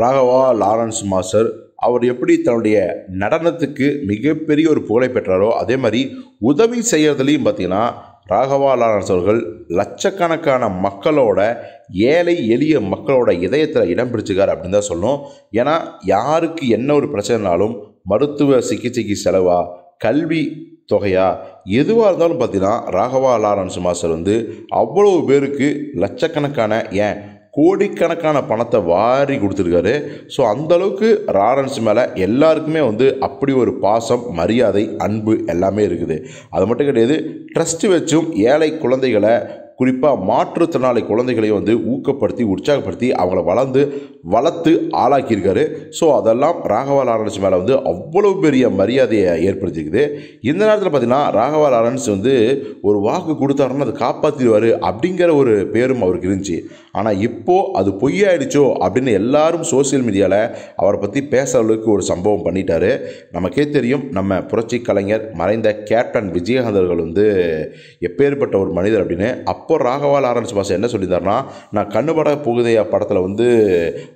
Raghava Lawrence master அவர் எப்படி தன்னுடைய நடனத்துக்கு மிகப்பெரிய ஒரு புகழை பெற்றாரோ அதே மாதிரி உதவி செய்கிறதுலேயும் பார்த்திங்கன்னா ராகவா லாரன்ஸ் அவர்கள் லட்சக்கணக்கான மக்களோட ஏழை எளிய மக்களோட இதயத்தில் இடம் பிடிச்சிக்கார் அப்படின்னு தான் சொல்லணும் ஏன்னா யாருக்கு என்ன ஒரு பிரச்சனைனாலும் மருத்துவ சிகிச்சைக்கு செலவா கல்வி தொகையா எதுவாக இருந்தாலும் பார்த்தீங்கன்னா ராகவா லாரன்ஸ் மாஸ்டர் வந்து அவ்வளோ பேருக்கு லட்சக்கணக்கான ஏன் கோடிக்கணக்கான பணத்தை வாரி கொடுத்துருக்காரு ஸோ அந்தளவுக்கு ராரன்ஸ் மேலே எல்லாருக்குமே வந்து அப்படி ஒரு பாசம் மரியாதை அன்பு எல்லாமே இருக்குது அது மட்டும் கிடையாது ட்ரஸ்ட்டு வச்சும் ஏழை குழந்தைகளை குறிப்பாக மாற்றுத்திறனாளி குழந்தைகளையும் வந்து ஊக்கப்படுத்தி உற்சாகப்படுத்தி அவங்கள வளர்ந்து வளர்த்து ஆளாக்கியிருக்காரு ஸோ அதெல்லாம் ராகவா லாரன்ஸ் மேலே வந்து அவ்வளோ பெரிய மரியாதையை ஏற்படுத்தியிருக்குது இந்த நேரத்தில் பார்த்தீங்கன்னா ராகவா லாரன்ஸ் வந்து ஒரு வாக்கு கொடுத்தாருன்னா அதை காப்பாற்றிடுவார் அப்படிங்கிற ஒரு பேரும் அவருக்கு இருந்துச்சு ஆனால் இப்போது அது பொய்யாயிடுச்சோ அப்படின்னு எல்லாரும் சோசியல் மீடியாவில் அவரை பற்றி பேசுகிற அளவுக்கு ஒரு சம்பவம் பண்ணிட்டாரு நமக்கே தெரியும் நம்ம புரட்சி கலைஞர் மறைந்த கேப்டன் விஜயகாந்தர்கள் வந்து எப்பேற்பட்ட ஒரு மனிதர் அப்படின்னு அப்போ அப்போ ராகவா லாரன்ஸ் பாஸ் என்ன சொல்லியிருந்தாருன்னா நான் கண்ணுபட புகுதைய படத்தில் வந்து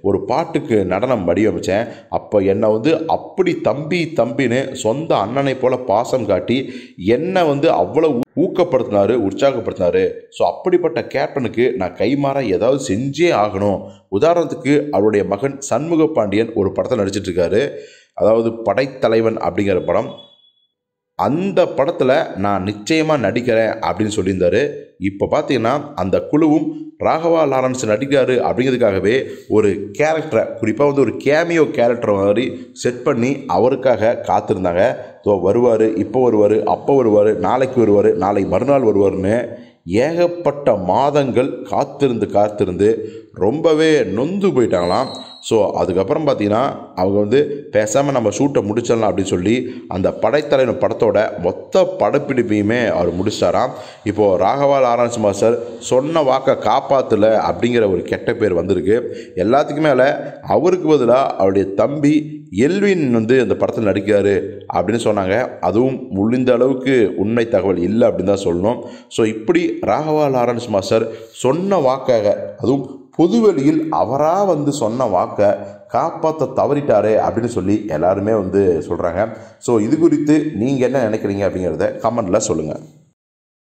ஒரு பாட்டுக்கு நடனம் வடிவமைச்சேன் அப்போ என்னை வந்து அப்படி தம்பி தம்பின்னு சொந்த அண்ணனை போல பாசம் காட்டி என்னை வந்து அவ்வளோ ஊக்கப்படுத்தினார் உற்சாகப்படுத்தினார் ஸோ அப்படிப்பட்ட கேப்டனுக்கு நான் கைமாற ஏதாவது செஞ்சே ஆகணும் உதாரணத்துக்கு அவருடைய மகன் சண்முக பாண்டியன் ஒரு படத்தில் நடிச்சிட்ருக்காரு அதாவது படைத்தலைவன் அப்படிங்கிற படம் அந்த படத்தில் நான் நிச்சயமாக நடிக்கிறேன் அப்படின்னு சொல்லியிருந்தார் இப்போ பார்த்தீங்கன்னா அந்த குழுவும் ராகவா லாரன்ஸ் நடிக்கிறாரு அப்படிங்கிறதுக்காகவே ஒரு கேரக்டரை குறிப்பாக வந்து ஒரு கேமியோ கேரக்டர் மாதிரி செட் பண்ணி அவருக்காக காத்திருந்தாங்க ஸோ வருவார் இப்போ வருவார் அப்போ வருவார் நாளைக்கு வருவார் நாளை மறுநாள் வருவார்னு ஏகப்பட்ட மாதங்கள் காத்திருந்து காத்திருந்து ரொம்பவே நொந்து போயிட்டாங்களாம் ஸோ அதுக்கப்புறம் பார்த்தீங்கன்னா அவங்க வந்து பேசாமல் நம்ம ஷூட்டை முடிச்சிடலாம் அப்படின்னு சொல்லி அந்த படைத்தலைவன் படத்தோட மொத்த படப்பிடிப்பையுமே அவர் முடிச்சாராம் இப்போது ராகவா லாரன்ஸ் மாஸ்டர் சொன்ன வாக்கை காப்பாற்றல அப்படிங்கிற ஒரு கெட்ட பேர் வந்திருக்கு எல்லாத்துக்குமே மேலே அவருக்கு பதிலாக அவருடைய தம்பி எல்வின் வந்து அந்த படத்தில் நடிக்கிறாரு அப்படின்னு சொன்னாங்க அதுவும் முடிந்த அளவுக்கு உண்மை தகவல் இல்லை அப்படின்னு தான் சொல்லணும் ஸோ இப்படி ராகவா லாரன்ஸ் மாஸ்டர் சொன்ன வாக்காக அதுவும் பொதுவெளியில் அவராக வந்து சொன்ன வாக்கை காப்பாற்ற தவறிட்டாரு அப்படின்னு சொல்லி எல்லாருமே வந்து சொல்கிறாங்க ஸோ இது குறித்து நீங்கள் என்ன நினைக்கிறீங்க அப்படிங்கிறத கமெண்டில் சொல்லுங்கள்